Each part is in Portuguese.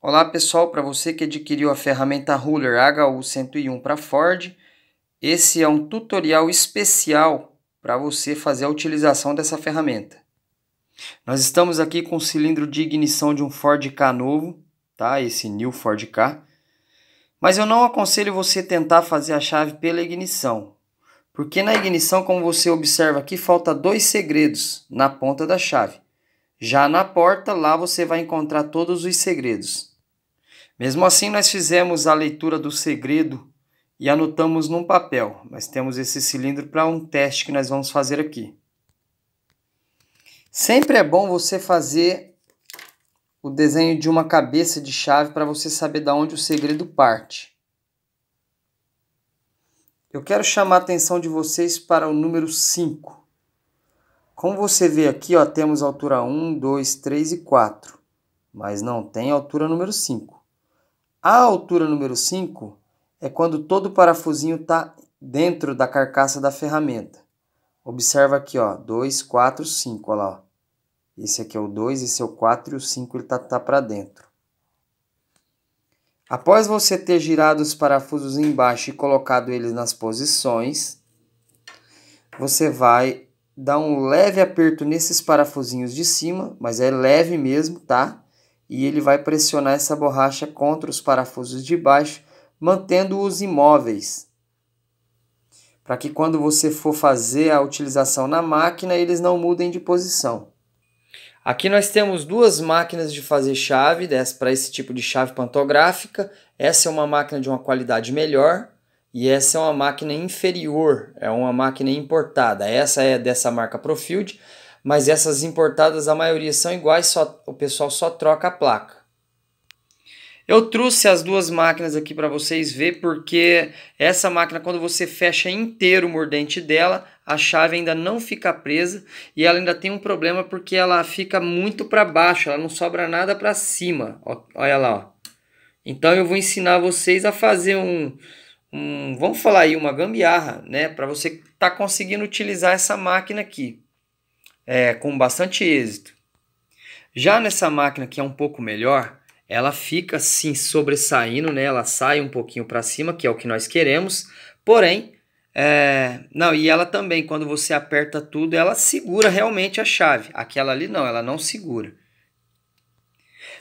Olá pessoal, para você que adquiriu a ferramenta Ruler HU101 para Ford, esse é um tutorial especial para você fazer a utilização dessa ferramenta. Nós estamos aqui com o cilindro de ignição de um Ford K novo, tá? Esse New Ford K. Mas eu não aconselho você tentar fazer a chave pela ignição, porque na ignição, como você observa aqui, falta dois segredos na ponta da chave. Já na porta, lá você vai encontrar todos os segredos. Mesmo assim, nós fizemos a leitura do segredo e anotamos num papel. Nós temos esse cilindro para um teste que nós vamos fazer aqui. Sempre é bom você fazer o desenho de uma cabeça de chave para você saber de onde o segredo parte. Eu quero chamar a atenção de vocês para o número 5. Como você vê aqui, ó, temos altura 1, 2, 3 e 4, mas não tem altura número 5. A altura número 5 é quando todo o parafusinho está dentro da carcaça da ferramenta. Observa aqui, ó, 2, 4, 5, olha lá. Ó. Esse aqui é o 2, esse é o 4 e o 5 ele tá, tá para dentro. Após você ter girado os parafusos embaixo e colocado eles nas posições, você vai dar um leve aperto nesses parafusinhos de cima, mas é leve mesmo, tá? e ele vai pressionar essa borracha contra os parafusos de baixo, mantendo-os imóveis, para que quando você for fazer a utilização na máquina, eles não mudem de posição. Aqui nós temos duas máquinas de fazer chave para esse tipo de chave pantográfica. Essa é uma máquina de uma qualidade melhor e essa é uma máquina inferior, é uma máquina importada. Essa é dessa marca Profield mas essas importadas a maioria são iguais, só, o pessoal só troca a placa. Eu trouxe as duas máquinas aqui para vocês ver porque essa máquina quando você fecha inteiro o mordente dela, a chave ainda não fica presa e ela ainda tem um problema porque ela fica muito para baixo, ela não sobra nada para cima. Olha lá, ó. Então eu vou ensinar vocês a fazer um, um vamos falar aí uma gambiarra, né, para você estar tá conseguindo utilizar essa máquina aqui é, com bastante êxito. Já nessa máquina que é um pouco melhor, ela fica assim sobressaindo, né? Ela sai um pouquinho para cima, que é o que nós queremos. Porém, é... não, e ela também, quando você aperta tudo, ela segura realmente a chave. Aquela ali não, ela não segura.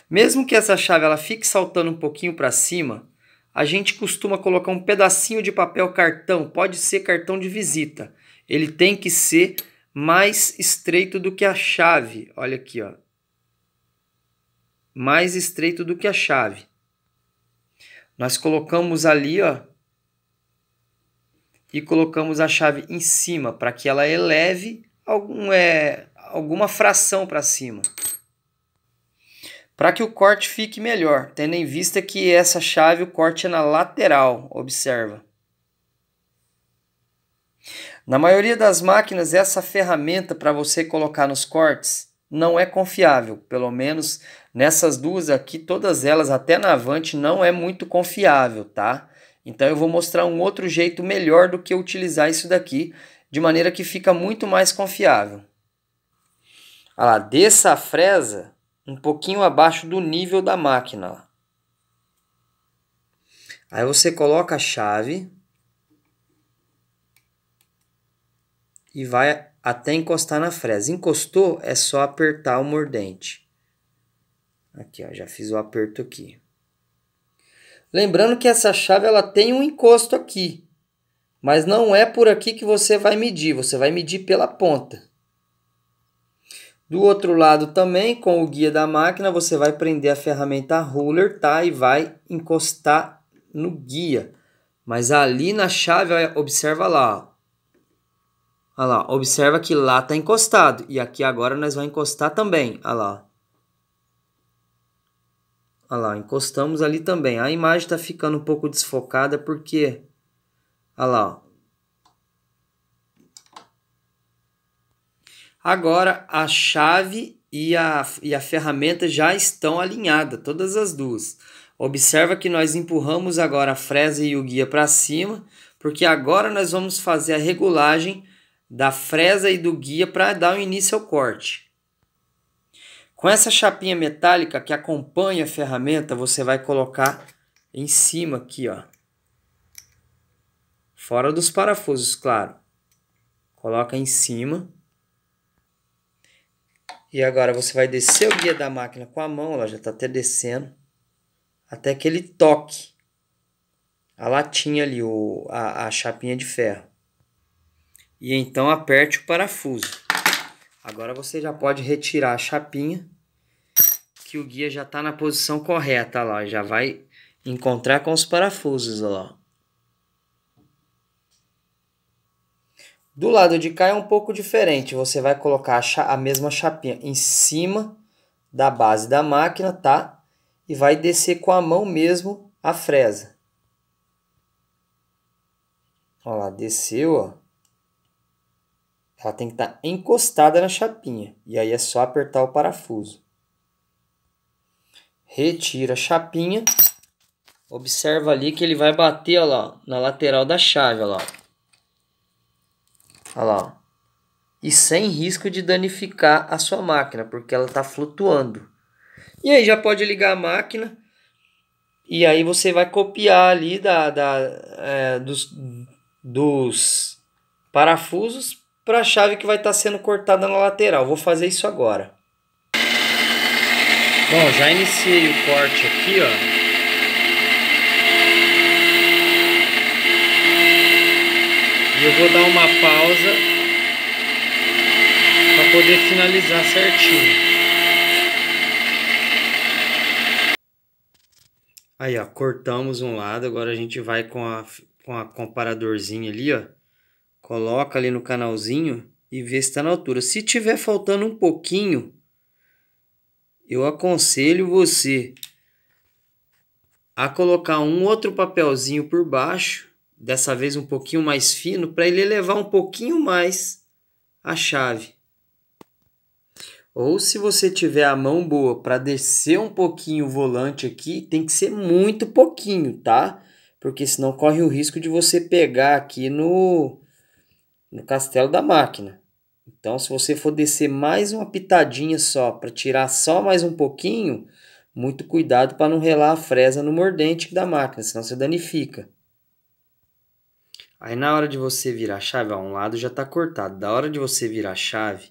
Mesmo que essa chave ela fique saltando um pouquinho para cima, a gente costuma colocar um pedacinho de papel cartão, pode ser cartão de visita. Ele tem que ser mais estreito do que a chave. Olha aqui, ó. Mais estreito do que a chave. Nós colocamos ali, ó, e colocamos a chave em cima para que ela eleve algum, é, alguma fração para cima. Para que o corte fique melhor, tendo em vista que essa chave o corte é na lateral, observa. Na maioria das máquinas, essa ferramenta para você colocar nos cortes não é confiável, pelo menos nessas duas aqui, todas elas, até na Avante, não é muito confiável, tá? Então eu vou mostrar um outro jeito melhor do que utilizar isso daqui, de maneira que fica muito mais confiável. Olha lá, desça a fresa um pouquinho abaixo do nível da máquina. Aí você coloca a chave e vai até encostar na fresa. Encostou, é só apertar o mordente. Aqui, ó, já fiz o aperto aqui. Lembrando que essa chave ela tem um encosto aqui, mas não é por aqui que você vai medir, você vai medir pela ponta. Do outro lado também, com o guia da máquina, você vai prender a ferramenta ruler, tá? E vai encostar no guia. Mas ali na chave, observa lá, ó, Olha lá, observa que lá está encostado. E aqui agora nós vamos encostar também. Olha lá. Olha lá, encostamos ali também. A imagem está ficando um pouco desfocada porque... Olha lá. Agora a chave e a, e a ferramenta já estão alinhadas, todas as duas. Observa que nós empurramos agora a fresa e o guia para cima, porque agora nós vamos fazer a regulagem da fresa e do guia para dar o início ao corte. Com essa chapinha metálica que acompanha a ferramenta, você vai colocar em cima aqui, ó. Fora dos parafusos, claro. Coloca em cima. E agora você vai descer o guia da máquina com a mão, ela já está até descendo, até que ele toque a latinha ali, o, a, a chapinha de ferro e então aperte o parafuso. Agora você já pode retirar a chapinha que o guia já está na posição correta lá, já vai encontrar com os parafusos lá. Do lado de cá é um pouco diferente, você vai colocar a, a mesma chapinha em cima da base da máquina, tá? E vai descer com a mão mesmo a fresa. Olha lá, desceu, ó. Ela tem que estar tá encostada na chapinha. E aí é só apertar o parafuso. Retira a chapinha. Observa ali que ele vai bater ó lá, na lateral da chave. Ó lá. Ó lá. E sem risco de danificar a sua máquina, porque ela está flutuando. E aí já pode ligar a máquina. E aí você vai copiar ali da, da, é, dos, dos parafusos para a chave que vai estar tá sendo cortada na lateral. Vou fazer isso agora. Bom, já iniciei o corte aqui, ó. E eu vou dar uma pausa para poder finalizar certinho. Aí, ó, cortamos um lado, agora a gente vai com a, com a comparadorzinha ali, ó coloca ali no canalzinho e vê se está na altura. Se tiver faltando um pouquinho, eu aconselho você a colocar um outro papelzinho por baixo, dessa vez um pouquinho mais fino, para ele elevar um pouquinho mais a chave. Ou se você tiver a mão boa para descer um pouquinho o volante aqui, tem que ser muito pouquinho, tá? Porque senão corre o risco de você pegar aqui no no Castelo da Máquina. Então, se você for descer mais uma pitadinha só, para tirar só mais um pouquinho, muito cuidado para não relar a fresa no mordente da máquina, senão você danifica. Aí na hora de você virar a chave, ó, um lado já está cortado. Da hora de você virar a chave,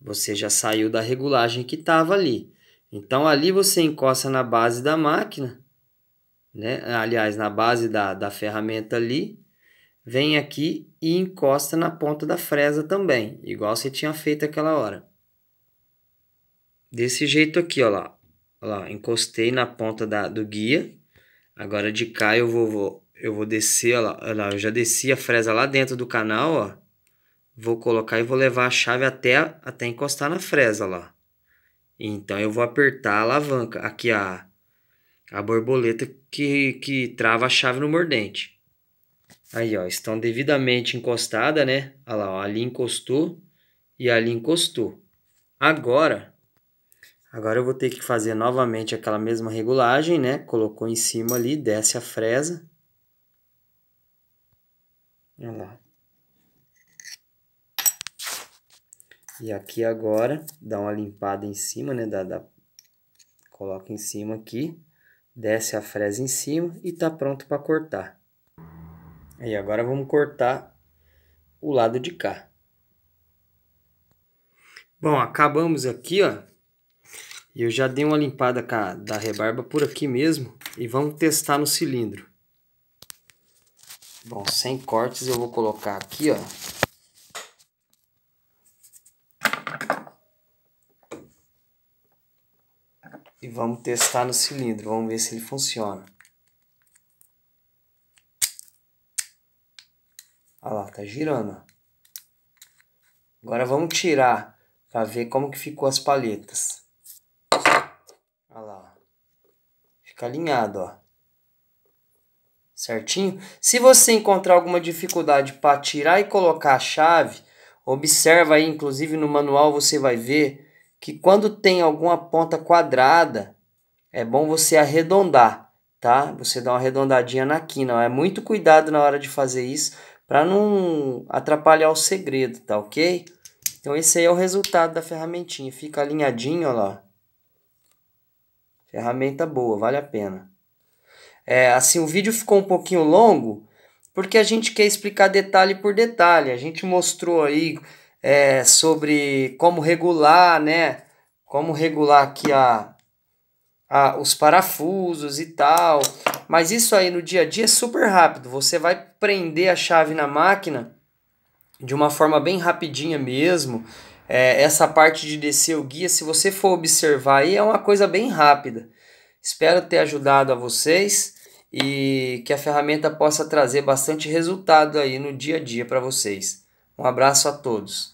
você já saiu da regulagem que estava ali. Então ali você encosta na base da máquina, né? aliás, na base da, da ferramenta ali, vem aqui e encosta na ponta da fresa também, igual você tinha feito aquela hora. Desse jeito aqui, ó lá. Ó lá encostei na ponta da, do guia. Agora de cá eu vou, vou eu vou descer, ó lá, ó lá, eu já desci a fresa lá dentro do canal, ó. Vou colocar e vou levar a chave até, até encostar na fresa ó lá. Então eu vou apertar a alavanca, aqui a, a borboleta que, que trava a chave no mordente. Aí, ó, estão devidamente encostadas, né? Olha lá, ó, ali encostou e ali encostou. Agora, agora eu vou ter que fazer novamente aquela mesma regulagem, né? Colocou em cima ali, desce a fresa. Olha lá. E aqui agora, dá uma limpada em cima, né? Da, da... Coloca em cima aqui, desce a fresa em cima e tá pronto para cortar. Aí agora vamos cortar o lado de cá. Bom, acabamos aqui, ó. Eu já dei uma limpada a, da rebarba por aqui mesmo e vamos testar no cilindro. Bom, sem cortes eu vou colocar aqui, ó. E vamos testar no cilindro, vamos ver se ele funciona. Olha lá, tá girando. Agora vamos tirar para ver como que ficou as palhetas. Olha lá. Fica alinhado, ó. Certinho? Se você encontrar alguma dificuldade para tirar e colocar a chave, observa aí, inclusive no manual você vai ver que quando tem alguma ponta quadrada, é bom você arredondar, tá? Você dá uma arredondadinha na quina, ó. é muito cuidado na hora de fazer isso, para não atrapalhar o segredo, tá ok? Então esse aí é o resultado da ferramentinha, fica alinhadinho, ó lá. Ferramenta boa, vale a pena. É, assim, o vídeo ficou um pouquinho longo, porque a gente quer explicar detalhe por detalhe. A gente mostrou aí é, sobre como regular, né? Como regular aqui a, a, os parafusos e tal. Mas isso aí no dia a dia é super rápido. Você vai prender a chave na máquina de uma forma bem rapidinha mesmo. É, essa parte de descer o guia, se você for observar aí, é uma coisa bem rápida. Espero ter ajudado a vocês e que a ferramenta possa trazer bastante resultado aí no dia a dia para vocês. Um abraço a todos.